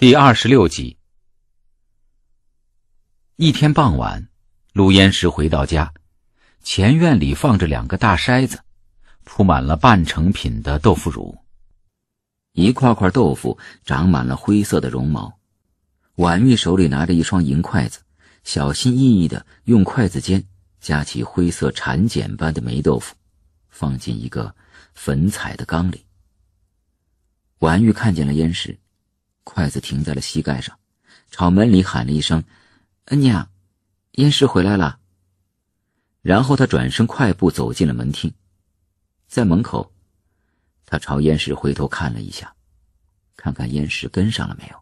第二十六集。一天傍晚，陆延石回到家，前院里放着两个大筛子，铺满了半成品的豆腐乳。一块块豆腐长满了灰色的绒毛。婉玉手里拿着一双银筷子，小心翼翼的用筷子尖夹起灰色蚕茧般的霉豆腐，放进一个粉彩的缸里。婉玉看见了延石。筷子停在了膝盖上，朝门里喊了一声：“娘，燕师回来了。”然后他转身快步走进了门厅，在门口，他朝燕石回头看了一下，看看燕石跟上了没有。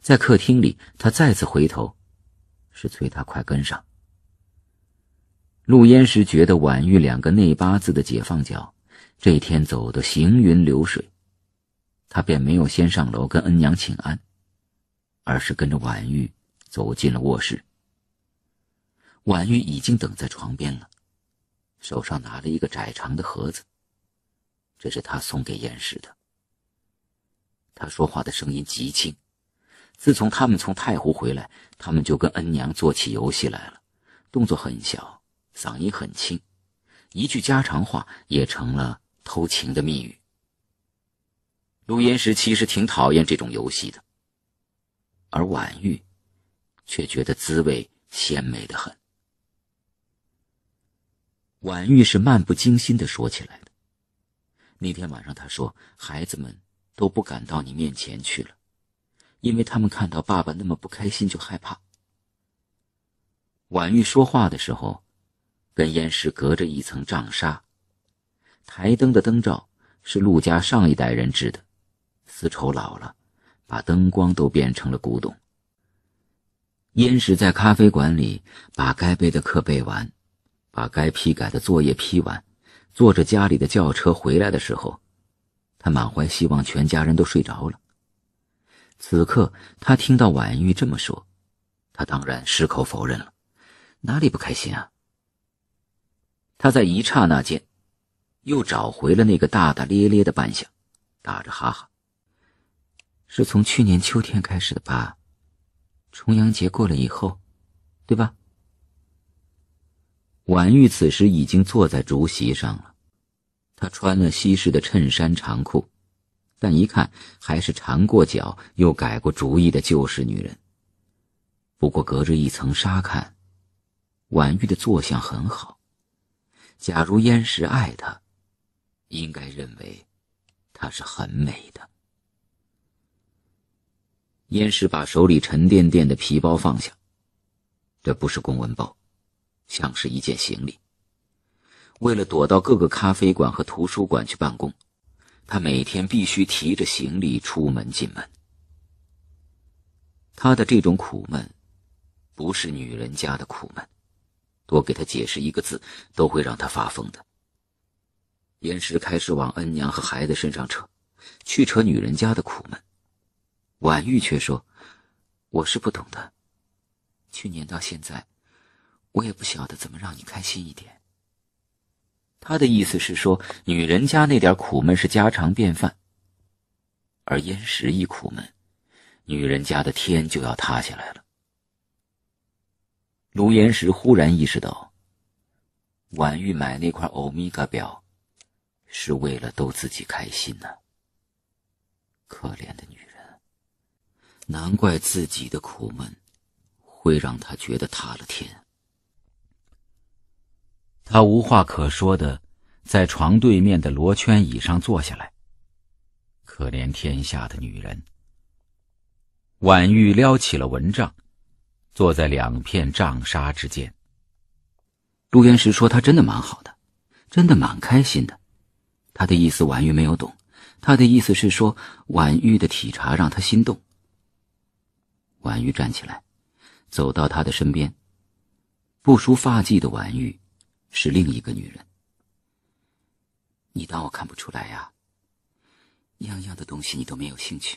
在客厅里，他再次回头，是催他快跟上。陆燕石觉得婉玉两个内八字的解放脚，这天走得行云流水。他便没有先上楼跟恩娘请安，而是跟着婉玉走进了卧室。婉玉已经等在床边了，手上拿了一个窄长的盒子。这是他送给严氏的。他说话的声音极轻，自从他们从太湖回来，他们就跟恩娘做起游戏来了，动作很小，嗓音很轻，一句家常话也成了偷情的密语。陆延石其实挺讨厌这种游戏的，而婉玉却觉得滋味鲜美的很。婉玉是漫不经心的说起来的。那天晚上，她说：“孩子们都不敢到你面前去了，因为他们看到爸爸那么不开心就害怕。”婉玉说话的时候，跟烟石隔着一层帐纱。台灯的灯罩是陆家上一代人制的。丝绸老了，把灯光都变成了古董。殷实在咖啡馆里把该背的课背完，把该批改的作业批完，坐着家里的轿车回来的时候，他满怀希望，全家人都睡着了。此刻他听到婉玉这么说，他当然矢口否认了，哪里不开心啊？他在一刹那间，又找回了那个大大咧咧的扮相，打着哈哈。是从去年秋天开始的吧，重阳节过了以后，对吧？婉玉此时已经坐在竹席上了，她穿了西式的衬衫长裤，但一看还是长过脚又改过主意的旧式女人。不过隔着一层纱看，婉玉的坐相很好。假如燕石爱她，应该认为她是很美的。燕石把手里沉甸甸的皮包放下，这不是公文包，像是一件行李。为了躲到各个咖啡馆和图书馆去办公，他每天必须提着行李出门进门。他的这种苦闷，不是女人家的苦闷，多给他解释一个字，都会让他发疯的。严石开始往恩娘和孩子身上扯，去扯女人家的苦闷。婉玉却说：“我是不懂的。去年到现在，我也不晓得怎么让你开心一点。”他的意思是说，女人家那点苦闷是家常便饭，而燕石一苦闷，女人家的天就要塌下来了。卢岩石忽然意识到，婉玉买那块欧米伽表，是为了逗自己开心呢。可怜的女。难怪自己的苦闷会让他觉得塌了天。他无话可说的，在床对面的罗圈椅上坐下来。可怜天下的女人。婉玉撩起了蚊帐，坐在两片帐纱之间。陆元石说：“他真的蛮好的，真的蛮开心的。”他的意思婉玉没有懂，他的意思是说婉玉的体察让他心动。婉玉站起来，走到他的身边。不梳发髻的婉玉是另一个女人。你当我看不出来呀？样样的东西你都没有兴趣。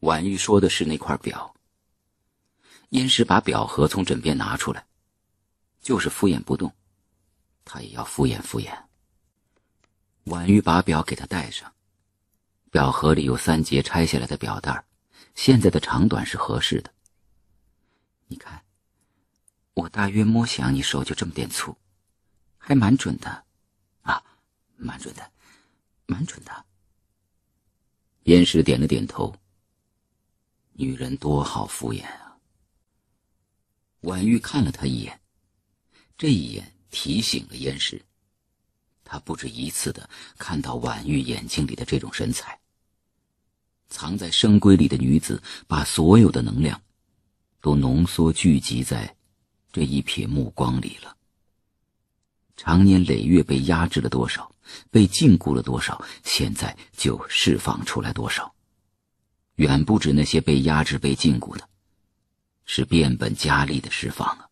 婉玉说的是那块表。燕石把表盒从枕边拿出来，就是敷衍不动，他也要敷衍敷衍。婉玉把表给他戴上，表盒里有三节拆下来的表带现在的长短是合适的。你看，我大约摸想，你手就这么点粗，还蛮准的，啊，蛮准的，蛮准的。严石点了点头。女人多好敷衍啊。婉玉看了他一眼，这一眼提醒了燕石，他不止一次的看到婉玉眼睛里的这种神采。藏在深闺里的女子，把所有的能量，都浓缩聚集在这一瞥目光里了。常年累月被压制了多少，被禁锢了多少，现在就释放出来多少，远不止那些被压制、被禁锢的，是变本加厉的释放啊！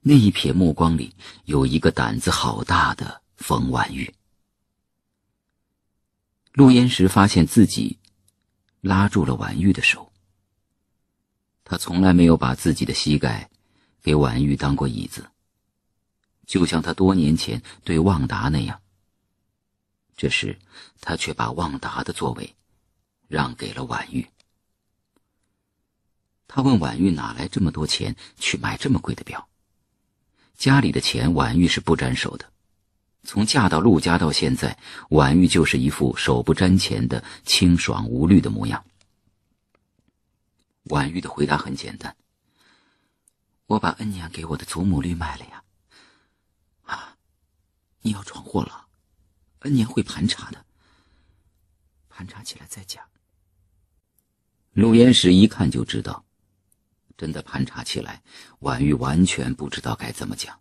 那一瞥目光里，有一个胆子好大的冯婉玉。录音时，发现自己拉住了婉玉的手。他从来没有把自己的膝盖给婉玉当过椅子，就像他多年前对旺达那样。这时，他却把旺达的座位让给了婉玉。他问婉玉：“哪来这么多钱去买这么贵的表？”家里的钱，婉玉是不沾手的。从嫁到陆家到现在，婉玉就是一副手不沾钱的清爽无虑的模样。婉玉的回答很简单：“我把恩娘给我的祖母绿卖了呀。”啊，你要闯祸了，恩娘会盘查的。盘查起来再讲。陆延石一看就知道，真的盘查起来，婉玉完全不知道该怎么讲。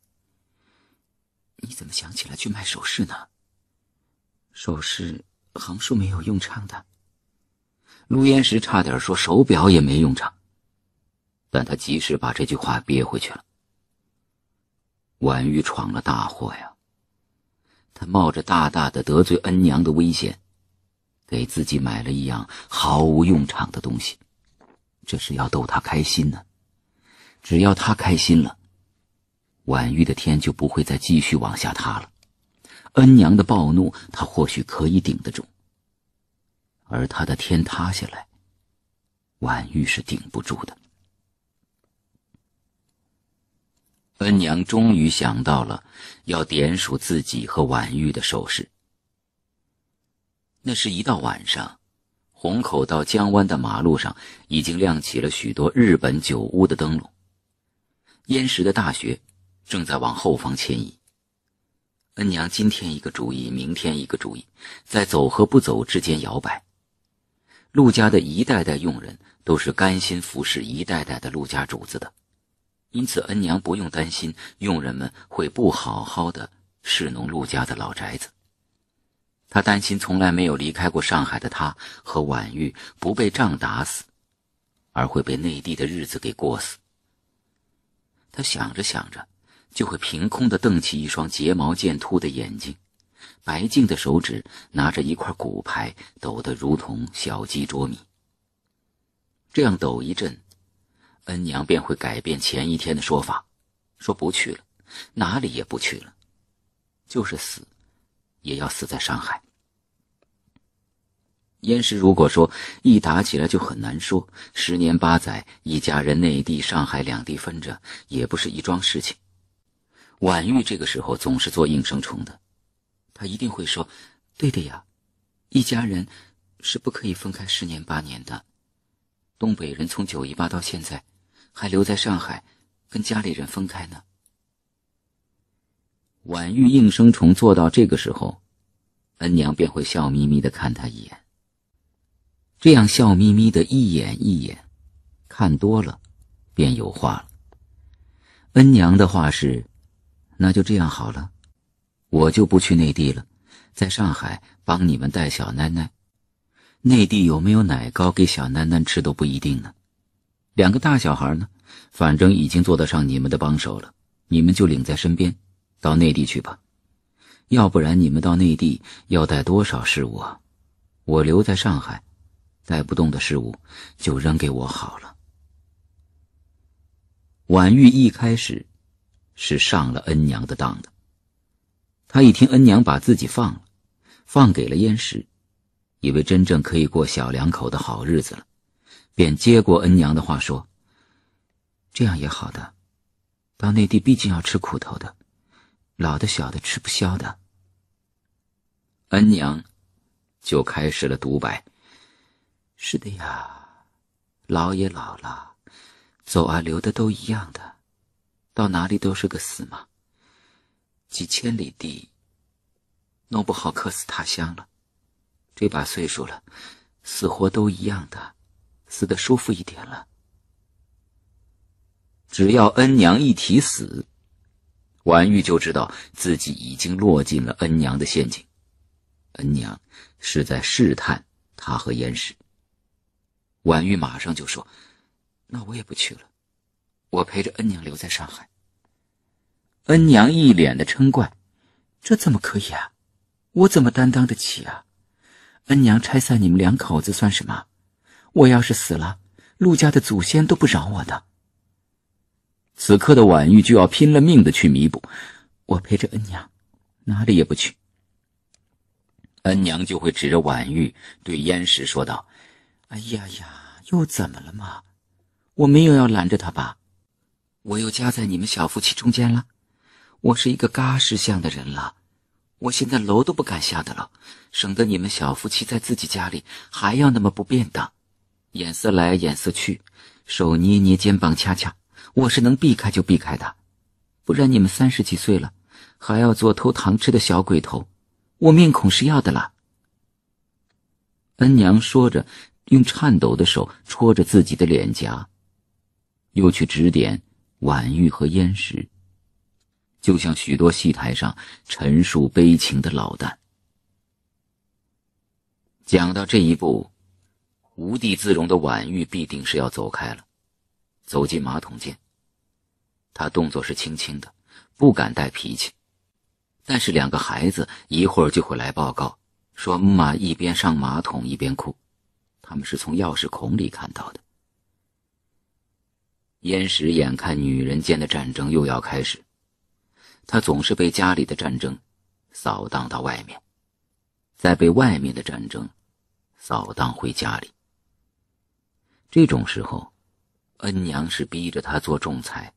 你怎么想起来去卖首饰呢？首饰，横竖没有用场的。陆延石差点说手表也没用场，但他及时把这句话憋回去了。婉玉闯了大祸呀！他冒着大大的得罪恩娘的危险，给自己买了一样毫无用场的东西，这是要逗他开心呢。只要他开心了。婉玉的天就不会再继续往下塌了，恩娘的暴怒，她或许可以顶得住；而她的天塌下来，婉玉是顶不住的。恩娘终于想到了要点数自己和婉玉的手势。那是一到晚上，虹口到江湾的马路上已经亮起了许多日本酒屋的灯笼，燕石的大学。正在往后方迁移。恩娘今天一个主意，明天一个主意，在走和不走之间摇摆。陆家的一代代佣人都是甘心服侍一代代的陆家主子的，因此恩娘不用担心佣人们会不好好的侍弄陆家的老宅子。她担心从来没有离开过上海的她和婉玉不被仗打死，而会被内地的日子给过死。她想着想着。就会凭空的瞪起一双睫毛渐凸的眼睛，白净的手指拿着一块骨牌，抖得如同小鸡啄米。这样抖一阵，恩娘便会改变前一天的说法，说不去了，哪里也不去了，就是死，也要死在上海。燕师如果说一打起来就很难说，十年八载，一家人内地、上海两地分着，也不是一桩事情。婉玉这个时候总是做应声虫的，她一定会说：“对的呀，一家人是不可以分开十年八年的。东北人从九一八到现在，还留在上海，跟家里人分开呢。”婉玉应声虫做到这个时候，恩娘便会笑眯眯的看他一眼。这样笑眯眯的一眼一眼，看多了，便有话了。恩娘的话是。那就这样好了，我就不去内地了，在上海帮你们带小囡囡。内地有没有奶糕给小囡囡吃都不一定呢。两个大小孩呢，反正已经做得上你们的帮手了，你们就领在身边，到内地去吧。要不然你们到内地要带多少事物，啊？我留在上海，带不动的事物就扔给我好了。婉玉一开始。是上了恩娘的当的。他一听恩娘把自己放了，放给了燕石，以为真正可以过小两口的好日子了，便接过恩娘的话说：“这样也好的，到内地毕竟要吃苦头的，老的、小的吃不消的。”恩娘就开始了独白：“是的呀，老也老了，走啊，留的都一样的。”到哪里都是个死嘛，几千里地，弄不好客死他乡了。这把岁数了，死活都一样的，死的舒服一点了。只要恩娘一提死，婉玉就知道自己已经落进了恩娘的陷阱。恩娘是在试探他和严氏。婉玉马上就说：“那我也不去了。”我陪着恩娘留在上海。恩娘一脸的嗔怪：“这怎么可以啊？我怎么担当得起啊？恩娘拆散你们两口子算什么？我要是死了，陆家的祖先都不饶我的。”此刻的婉玉就要拼了命的去弥补。我陪着恩娘，哪里也不去。恩娘就会指着婉玉对燕石说道：“哎呀呀，又怎么了嘛？我没有要拦着他吧？”我又夹在你们小夫妻中间了，我是一个嘎实相的人了，我现在楼都不敢下的了，省得你们小夫妻在自己家里还要那么不便当，眼色来眼色去，手捏捏肩膀掐掐，我是能避开就避开的，不然你们三十几岁了，还要做偷糖吃的小鬼头，我面孔是要的了。恩娘说着，用颤抖的手戳着自己的脸颊，又去指点。婉玉和燕石，就像许多戏台上陈述悲情的老旦。讲到这一步，无地自容的婉玉必定是要走开了，走进马桶间。他动作是轻轻的，不敢带脾气，但是两个孩子一会儿就会来报告，说姆妈一边上马桶一边哭，他们是从钥匙孔里看到的。燕石眼看女人间的战争又要开始，他总是被家里的战争扫荡到外面，再被外面的战争扫荡回家里。这种时候，恩娘是逼着他做仲裁，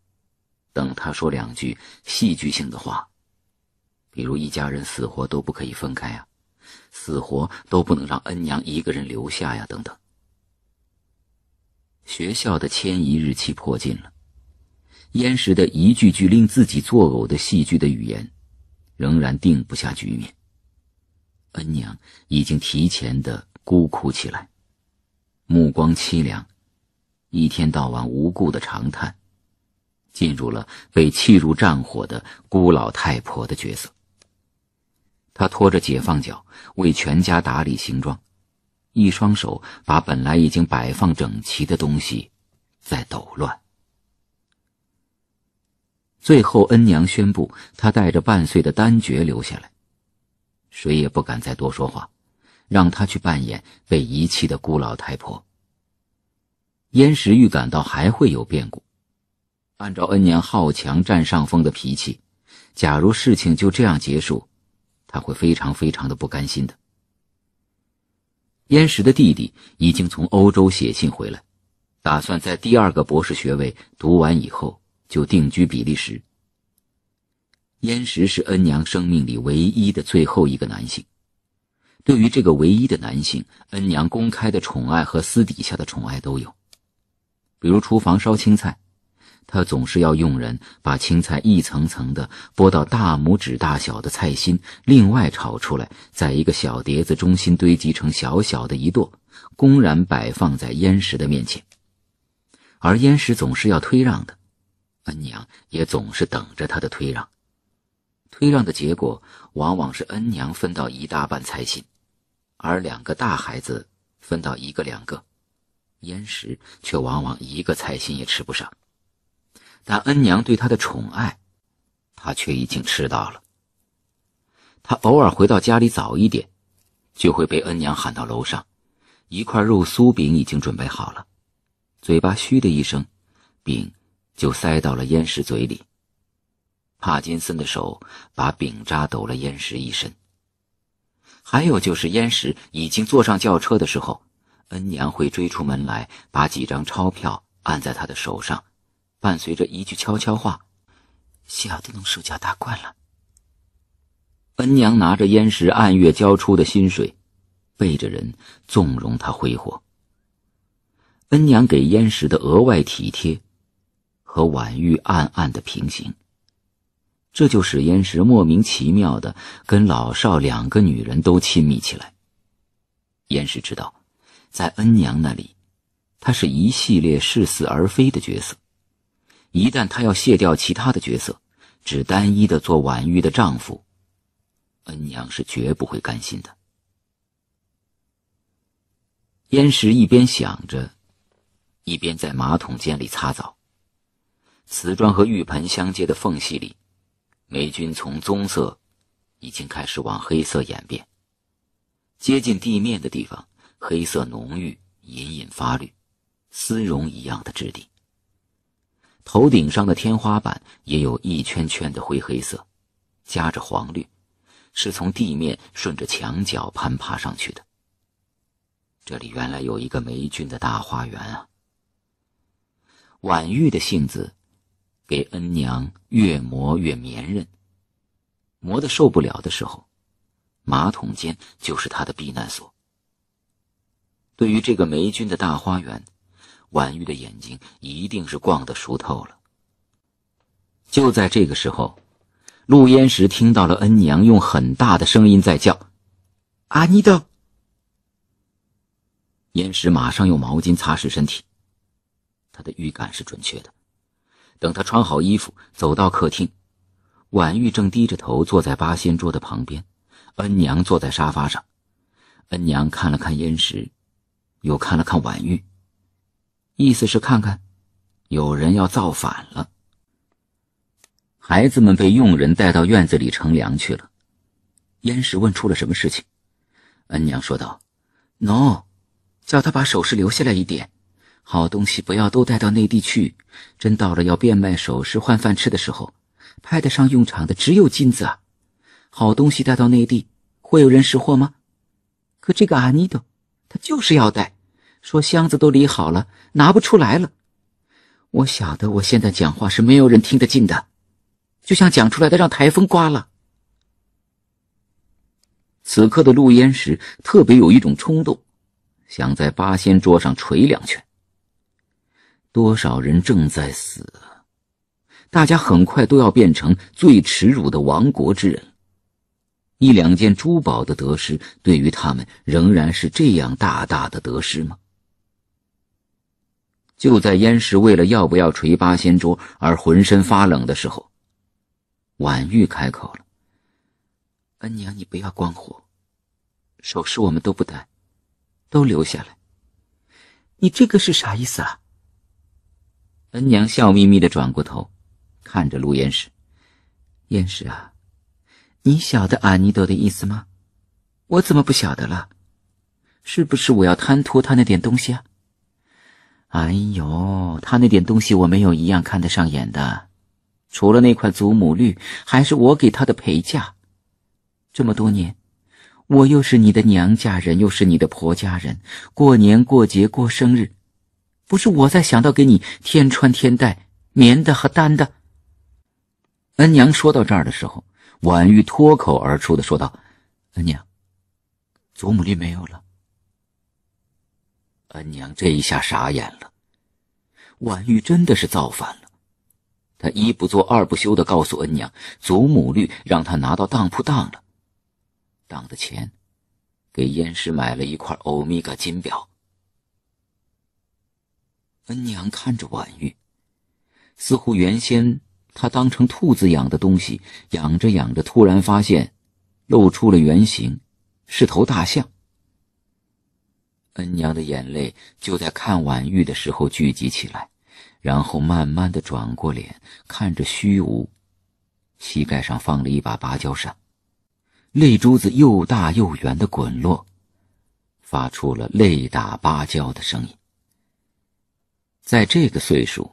等他说两句戏剧性的话，比如一家人死活都不可以分开啊，死活都不能让恩娘一个人留下呀，等等。学校的迁移日期迫近了，燕石的一句句令自己作呕的戏剧的语言，仍然定不下局面。恩娘已经提前的孤苦起来，目光凄凉，一天到晚无故的长叹，进入了被弃入战火的孤老太婆的角色。她拖着解放脚为全家打理行装。一双手把本来已经摆放整齐的东西，在抖乱。最后，恩娘宣布，她带着半岁的丹珏留下来，谁也不敢再多说话，让她去扮演被遗弃的孤老太婆。燕石预感到还会有变故，按照恩娘好强占上风的脾气，假如事情就这样结束，他会非常非常的不甘心的。燕石的弟弟已经从欧洲写信回来，打算在第二个博士学位读完以后就定居比利时。燕石是恩娘生命里唯一的最后一个男性，对于这个唯一的男性，恩娘公开的宠爱和私底下的宠爱都有，比如厨房烧青菜。他总是要用人把青菜一层层的剥到大拇指大小的菜心，另外炒出来，在一个小碟子中心堆积成小小的一垛，公然摆放在燕石的面前。而燕石总是要推让的，恩娘也总是等着他的推让。推让的结果往往是恩娘分到一大半菜心，而两个大孩子分到一个两个，燕石却往往一个菜心也吃不上。但恩娘对他的宠爱，他却已经吃到了。他偶尔回到家里早一点，就会被恩娘喊到楼上，一块肉酥饼已经准备好了，嘴巴嘘的一声，饼就塞到了烟石嘴里。帕金森的手把饼渣抖了烟石一身。还有就是，烟石已经坐上轿车的时候，恩娘会追出门来，把几张钞票按在他的手上。伴随着一句悄悄话，小子能守家大惯了。恩娘拿着燕石按月交出的薪水，背着人纵容他挥霍。恩娘给燕石的额外体贴，和婉玉暗暗的平行，这就使燕石莫名其妙的跟老少两个女人都亲密起来。燕石知道，在恩娘那里，他是一系列似是而非的角色。一旦他要卸掉其他的角色，只单一的做婉玉的丈夫，恩娘是绝不会甘心的。燕石一边想着，一边在马桶间里擦澡。瓷砖和浴盆相接的缝隙里，霉菌从棕色已经开始往黑色演变。接近地面的地方，黑色浓郁，隐隐发绿，丝绒一样的质地。头顶上的天花板也有一圈圈的灰黑色，夹着黄绿，是从地面顺着墙角攀爬上去的。这里原来有一个霉菌的大花园啊。婉玉的性子，给恩娘越磨越绵韧，磨得受不了的时候，马桶间就是她的避难所。对于这个霉菌的大花园。婉玉的眼睛一定是逛的熟透了。就在这个时候，陆延石听到了恩娘用很大的声音在叫：“阿妮的。”延石马上用毛巾擦拭身体。他的预感是准确的。等他穿好衣服走到客厅，婉玉正低着头坐在八仙桌的旁边，恩娘坐在沙发上。恩娘看了看延石，又看了看婉玉。意思是看看，有人要造反了。孩子们被佣人带到院子里乘凉去了。燕石问出了什么事情，恩娘说道：“ no,，叫他把首饰留下来一点，好东西不要都带到内地去。真到了要变卖首饰换饭吃的时候，派得上用场的只有金子啊。好东西带到内地，会有人识货吗？可这个阿尼豆，他就是要带。”说箱子都理好了，拿不出来了。我晓得我现在讲话是没有人听得进的，就像讲出来的让台风刮了。此刻的陆焉识特别有一种冲动，想在八仙桌上捶两拳。多少人正在死，大家很快都要变成最耻辱的亡国之人。一两件珠宝的得失，对于他们仍然是这样大大的得失吗？就在燕石为了要不要捶八仙桌而浑身发冷的时候，婉玉开口了：“恩娘，你不要光火，首饰我们都不带，都留下来。你这个是啥意思啊？”恩娘笑眯眯的转过头，看着陆岩石：“燕石啊，你晓得阿尼朵的意思吗？我怎么不晓得了？是不是我要贪图他那点东西啊？”哎呦，他那点东西我没有一样看得上眼的，除了那块祖母绿，还是我给他的陪嫁。这么多年，我又是你的娘家人，又是你的婆家人，过年过节过生日，不是我在想到给你添穿添戴棉的和单的。恩娘说到这儿的时候，婉玉脱口而出的说道：“恩娘，祖母绿没有了。”恩娘这一下傻眼了，婉玉真的是造反了。他一不做二不休的告诉恩娘，祖母绿让他拿到当铺当了，当的钱给燕师买了一块欧米伽金表。恩娘看着婉玉，似乎原先她当成兔子养的东西，养着养着突然发现露出了原形，是头大象。恩娘的眼泪就在看婉玉的时候聚集起来，然后慢慢的转过脸看着虚无，膝盖上放了一把芭蕉扇，泪珠子又大又圆的滚落，发出了泪打芭蕉的声音。在这个岁数，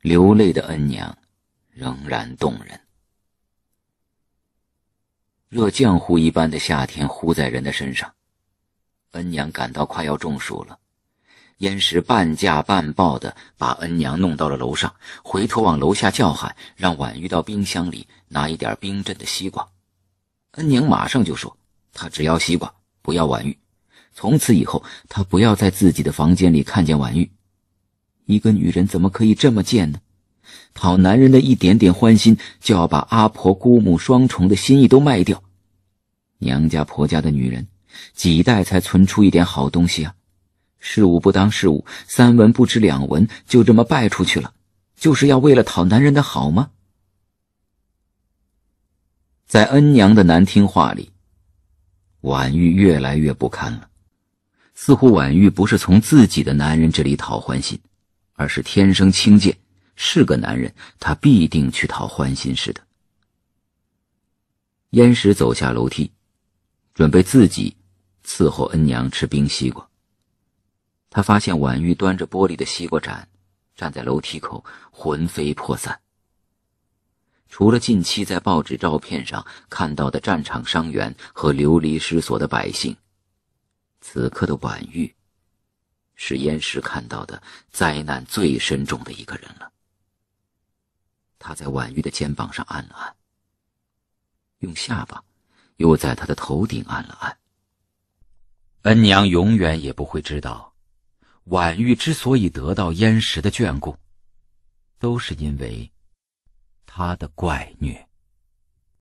流泪的恩娘仍然动人。热浆糊一般的夏天糊在人的身上。恩娘感到快要中暑了，燕石半架半抱的把恩娘弄到了楼上，回头往楼下叫喊，让婉玉到冰箱里拿一点冰镇的西瓜。恩娘马上就说，她只要西瓜，不要婉玉。从此以后，她不要在自己的房间里看见婉玉。一个女人怎么可以这么贱呢？讨男人的一点点欢心，就要把阿婆姑母双重的心意都卖掉。娘家婆家的女人。几代才存出一点好东西啊！事物不当事物，三文不值两文，就这么败出去了，就是要为了讨男人的好吗？在恩娘的难听话里，婉玉越来越不堪了。似乎婉玉不是从自己的男人这里讨欢心，而是天生清贱，是个男人，她必定去讨欢心似的。燕石走下楼梯，准备自己。伺候恩娘吃冰西瓜。他发现婉玉端着玻璃的西瓜盏，站在楼梯口，魂飞魄散。除了近期在报纸照片上看到的战场伤员和流离失所的百姓，此刻的婉玉，是燕石看到的灾难最深重的一个人了。他在婉玉的肩膀上按了按，用下巴又在他的头顶按了按。恩娘永远也不会知道，婉玉之所以得到燕石的眷顾，都是因为她的怪虐。